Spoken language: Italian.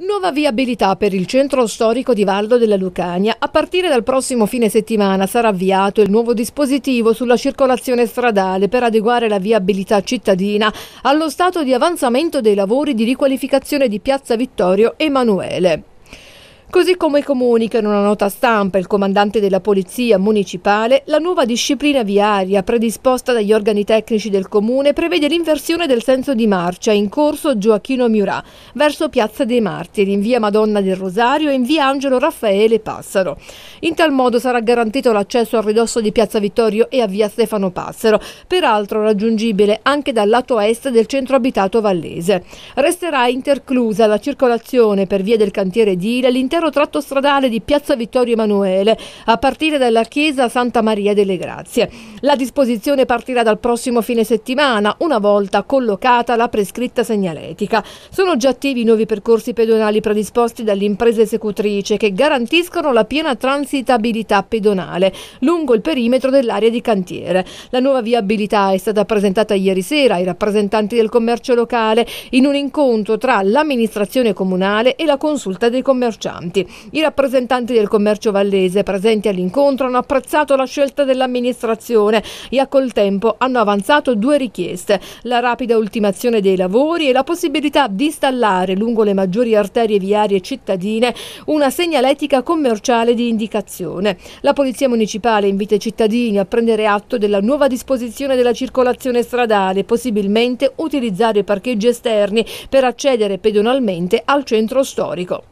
Nuova viabilità per il centro storico di Valdo della Lucania. A partire dal prossimo fine settimana sarà avviato il nuovo dispositivo sulla circolazione stradale per adeguare la viabilità cittadina allo stato di avanzamento dei lavori di riqualificazione di Piazza Vittorio Emanuele. Così come comunica in una nota stampa il comandante della Polizia Municipale, la nuova disciplina viaria predisposta dagli organi tecnici del Comune prevede l'inversione del senso di marcia in corso Gioacchino Miurà verso Piazza dei Martiri, in via Madonna del Rosario e in via Angelo Raffaele Passaro. In tal modo sarà garantito l'accesso al ridosso di Piazza Vittorio e a via Stefano Passaro, peraltro raggiungibile anche dal lato est del centro abitato vallese. Resterà interclusa la circolazione per via del cantiere Dile all'interno l'intero tratto stradale di Piazza Vittorio Emanuele, a partire dalla chiesa Santa Maria delle Grazie. La disposizione partirà dal prossimo fine settimana, una volta collocata la prescritta segnaletica. Sono già attivi i nuovi percorsi pedonali predisposti dall'impresa esecutrice che garantiscono la piena transitabilità pedonale lungo il perimetro dell'area di cantiere. La nuova viabilità è stata presentata ieri sera ai rappresentanti del commercio locale in un incontro tra l'amministrazione comunale e la consulta dei commercianti clienti. I rappresentanti del commercio vallese presenti all'incontro hanno apprezzato la scelta dell'amministrazione e a col tempo hanno avanzato due richieste, la rapida ultimazione dei lavori e la possibilità di installare lungo le maggiori arterie viarie cittadine una segnaletica commerciale di indicazione. La Polizia Municipale invita i cittadini a prendere atto della nuova disposizione della circolazione stradale, possibilmente utilizzare parcheggi esterni per accedere pedonalmente al centro storico.